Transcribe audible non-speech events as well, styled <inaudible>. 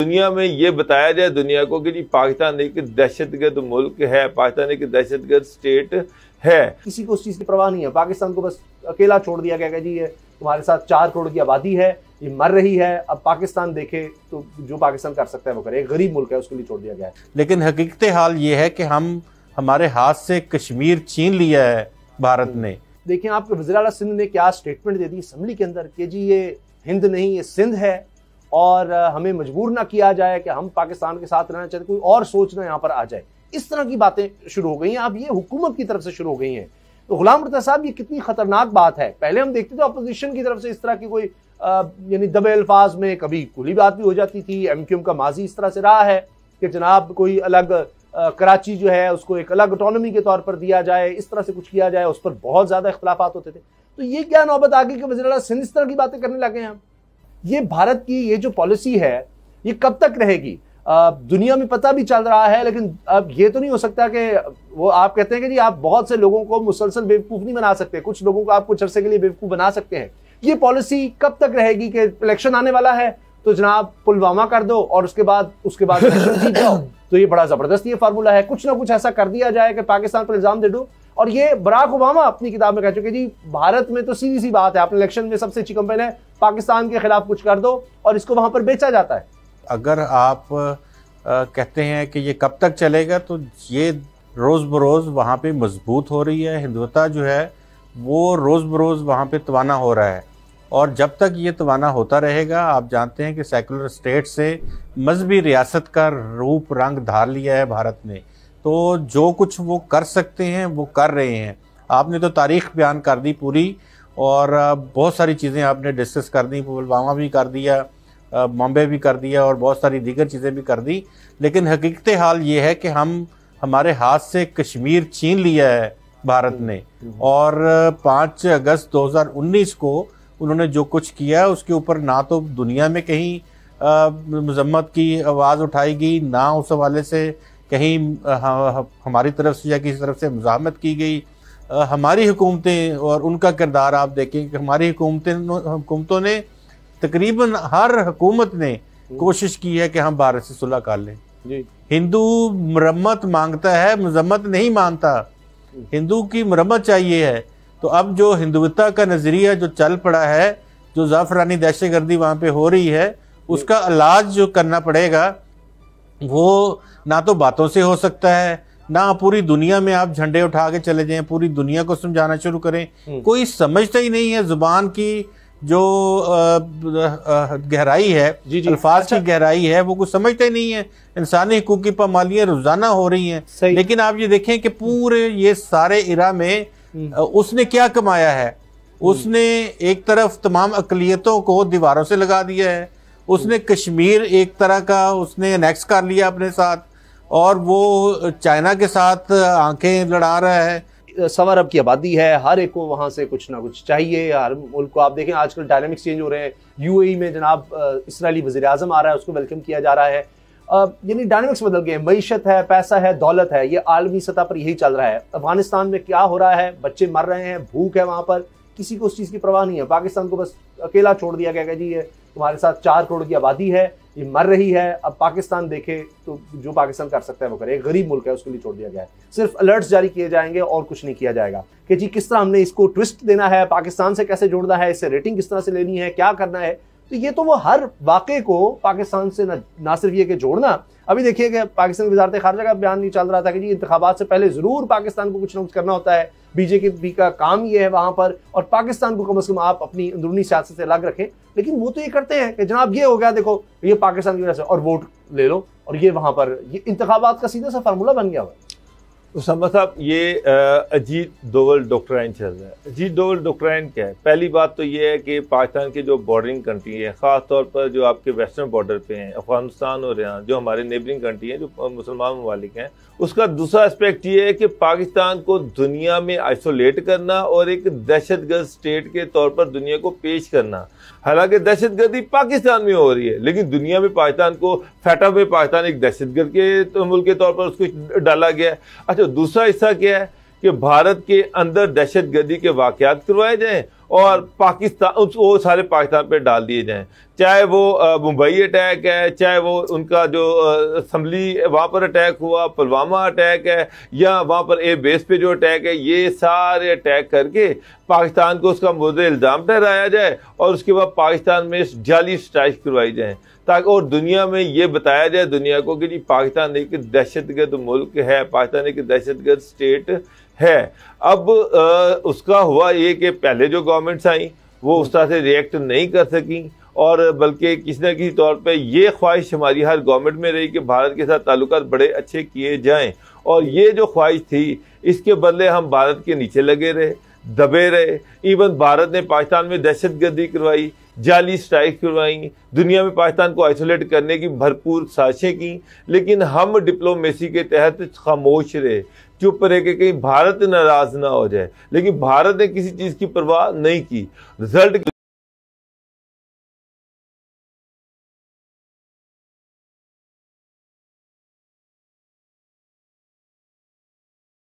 दुनिया में ये बताया जाए दुनिया को कि जी पाकिस्तान एक दहशतगर्द मुल्क है पाकिस्तान एक दहशतगर्द स्टेट है किसी को उस चीज़ की परवाह नहीं है पाकिस्तान को बस अकेला छोड़ दिया गया जी ये तुम्हारे साथ चार करोड़ की आबादी है ये मर रही है अब पाकिस्तान देखे तो जो पाकिस्तान कर सकता है वो करे गरीब मुल्क है उसके लिए छोड़ दिया गया है लेकिन हकीकत हाल ये है कि हम हमारे हाथ से कश्मीर छीन लिया है भारत हम्म। ने देखिए आपके वजी सिंध ने क्या स्टेटमेंट दे दी असम्बली के अंदर के जी ये हिंद नहीं ये सिंध है और हमें मजबूर ना किया जाए कि हम पाकिस्तान के साथ रहना चाहते कोई और सोच ना यहाँ पर आ जाए इस तरह की बातें शुरू हो गई हैं अब ये हुकूमत की तरफ से शुरू हो गई हैं तो गुलाम रता साहब ये कितनी खतरनाक बात है पहले हम देखते थे अपोजिशन की तरफ से इस तरह की कोई यानी दबे अल्फाज में कभी खुली बात भी हो जाती थी एम क्यू एम का माजी इस तरह से रहा है कि जनाब कोई अलग आ, कराची जो है उसको एक अलग अटोनमी के तौर पर दिया जाए इस तरह से कुछ किया जाए उस पर बहुत ज़्यादा इख्तलाफात होते थे तो ये क्या नौबत आ गई कि वजी सिंध इस तरह की बातें करने लगे हैं हम ये भारत की ये जो पॉलिसी है ये कब तक रहेगी दुनिया में पता भी चल रहा है लेकिन अब ये तो नहीं हो सकता कि वो आप कहते हैं कि जी आप बहुत से लोगों को मुसलसल बेवकूफ़ नहीं बना सकते कुछ लोगों को आप कुछ अरसे के लिए बेवकूफ़ बना सकते हैं ये पॉलिसी कब तक रहेगी कि इलेक्शन आने वाला है तो जनाब पुलवामा कर दो और उसके बाद उसके बाद <coughs> जीत जाओ तो ये बड़ा ज़बरदस्त ये फार्मूला है कुछ ना कुछ ऐसा कर दिया जाए कि पाकिस्तान पर इल्ज़ाम दे दो और ये बराक ओबामा अपनी किताब में कह चुके जी भारत में तो सीधी सी बात है आपने इलेक्शन में सबसे अच्छी कंपेन है पाकिस्तान के खिलाफ कुछ कर दो और इसको वहां पर बेचा जाता है अगर आप आ, कहते हैं कि ये कब तक चलेगा तो ये रोज़ बरोज़ वहाँ पे मजबूत हो रही है हिंदुता जो है वो रोज़ बरोज़ वहाँ पे तवाना हो रहा है और जब तक ये तवाना होता रहेगा आप जानते हैं कि सेकुलर स्टेट से मजहबी रियासत का रूप रंग धार लिया है भारत ने तो जो कुछ वो कर सकते हैं वो कर रहे हैं आपने तो तारीख बयान कर दी पूरी और बहुत सारी चीज़ें आपने डिस्कस कर दी पुलवामा भी कर दिया बॉम्बे भी कर दिया और बहुत सारी दीगर चीज़ें भी कर दी लेकिन हकीकत हाल ये है कि हम हमारे हाथ से कश्मीर छीन लिया है भारत ने और 5 अगस्त 2019 को उन्होंने जो कुछ किया उसके ऊपर ना तो दुनिया में कहीं मजम्मत की आवाज़ उठाई गई ना उस हवाले से कहीं हमारी तरफ से या किसी तरफ से मजामत की गई हमारी हुकूमतें और उनका किरदार आप देखें कि हमारी हुकूमतें हुकूमतों ने तकरीबन हर हुकूमत ने हम्म। कोशिश की है कि हम भारत से सुलह कर लें हिंदू मरम्मत मांगता है मजम्मत नहीं मानता हम्म। हिंदू की मरम्मत चाहिए है तो अब जो हिंदुत्ता का नज़रिया जो चल पड़ा है जो जाफरानी दहशत गर्दी वहाँ पर हो रही है उसका इलाज जो करना पड़ेगा वो ना तो बातों से हो सकता है ना पूरी दुनिया में आप झंडे उठा के चले जाएं पूरी दुनिया को समझाना शुरू करें हम्म। कोई समझता ही नहीं है जुबान की जो गहराई है अल्फाज अच्छा। की गहराई है वो कुछ समझते ही नहीं है इंसानी हकूक की पामालियाँ रोजाना हो रही हैं लेकिन आप ये देखें कि पूरे ये सारे इरा में हम्म। उसने क्या कमाया है हम्म। उसने एक तरफ तमाम अकलीतों को दीवारों से लगा दिया है उसने कश्मीर एक तरह का उसने नेक्स कर लिया अपने साथ और वो चाइना के साथ आंखें लड़ा रहा है सवा अरब की आबादी है हर एक को वहाँ से कुछ ना कुछ चाहिए हर मुल्क को आप देखें आजकल डायनामिक्स चेंज हो रहे हैं यूएई e में जनाब इसराइली वजी अजम आ रहा है उसको वेलकम किया जा रहा है यानी डायनामिक्स बदल गए मीशत है पैसा है दौलत है ये आलमी सतह पर यही चल रहा है अफगानिस्तान में क्या हो रहा है बच्चे मर रहे हैं भूख है वहाँ पर किसी को उस चीज़ की परवाह नहीं है पाकिस्तान को बस अकेला छोड़ दिया गया जी ये तुम्हारे साथ चार करोड़ की आबादी है ये मर रही है अब पाकिस्तान देखे तो जो पाकिस्तान कर सकता है वो करे एक गरीब मुल्क है उसके लिए छोड़ दिया गया है सिर्फ अलर्ट्स जारी किए जाएंगे और कुछ नहीं किया जाएगा कि जी किस तरह हमने इसको ट्विस्ट देना है पाकिस्तान से कैसे जोड़ना है इससे रेटिंग किस तरह से लेनी है क्या करना है तो ये तो वो हर वाक़े को पाकिस्तान से ना, ना सिर्फ ये कि जोड़ना अभी देखिए कि पाकिस्तान की वजारत खारजा का बयान नहीं चल रहा था कि जी इंतबात से पहले ज़रूर पाकिस्तान को कुछ ना कुछ करना होता है बीजेपी का काम ये है वहाँ पर और पाकिस्तान को कम अज़ कम आप अपनी अंदरूनी सियासत से अलग रखें लेकिन वो तो ये करते हैं कि जनाब ये हो गया देखो ये पाकिस्तान की वजह से और वोट ले लो और ये वहाँ पर ये इंतबात का सीधा सा फार्मूला बन गया हुआ है उसमा तो साहब ये अजीत डोवल डॉक्ट्राइन चल रहा है अजीत डॉक्टर डॉक्ट्राइन क्या है पहली बात तो ये है कि पाकिस्तान के जो बॉर्डरिंग कंट्री है ख़ास तौर पर जो आपके वेस्टर्न बॉर्डर पे हैं अफगानिस्तान और यहाँ जो हमारे नेबरिंग कंट्री हैं जो मुसलमान ममालिक हैं उसका दूसरा एस्पेक्ट ये है कि पाकिस्तान को दुनिया में आइसोलेट करना और एक दहशत स्टेट के तौर पर दुनिया को पेश करना हालांकि दहशत गर्दी पाकिस्तान में हो रही है लेकिन दुनिया में पाकिस्तान को फैटा में पाकिस्तान एक दहशत गर्द के तो मुल्क के तौर पर उसको डाला गया है अच्छा जो दूसरा हिस्सा क्या है कि भारत के अंदर दहशत गर्दी के वाकत करवाए जाएं और पाकिस्तान वो सारे पाकिस्तान पे डाल दिए जाएं चाहे वो मुंबई अटैक है चाहे वो उनका जो असम्बली वहाँ पर अटैक हुआ पुलवामा अटैक है या वहाँ पर ए बेस पे जो अटैक है ये सारे अटैक करके पाकिस्तान को उसका मुद्दे इल्ज़ाम ठहराया जाए और उसके बाद पाकिस्तान में जाली स्ट्राइक करवाई जाए ताकि और दुनिया में ये बताया जाए दुनिया को कि जी पाकिस्तान एक दहशतगर्द मुल्क है पाकिस्तान एक दहशतगर्द स्टेट है अब आ, उसका हुआ ये कि पहले जो गवर्नमेंट गवर्नमेंट्स आई वो उस तरह से रिएक्ट नहीं कर सकें और बल्कि किसी न किसी तौर पर यह ख्वाहिश हमारी हर गवर्नमेंट में रही कि भारत के साथ ताल्लुक बड़े अच्छे किए जाएँ और ये जो ख्वाहिश थी इसके बदले हम भारत के नीचे लगे रहे दबे रहे इवन भारत ने पाकिस्तान में दहशत गर्दी करवाई जाली स्ट्राइक करवाई दुनिया में पाकिस्तान को आइसोलेट करने की भरपूर साजिशें की लेकिन हम डिप्लोमेसी के तहत खामोश रहे चुप रहे कि कहीं भारत नाराज ना हो जाए लेकिन भारत ने किसी चीज़ की परवाह नहीं की रिजल्ट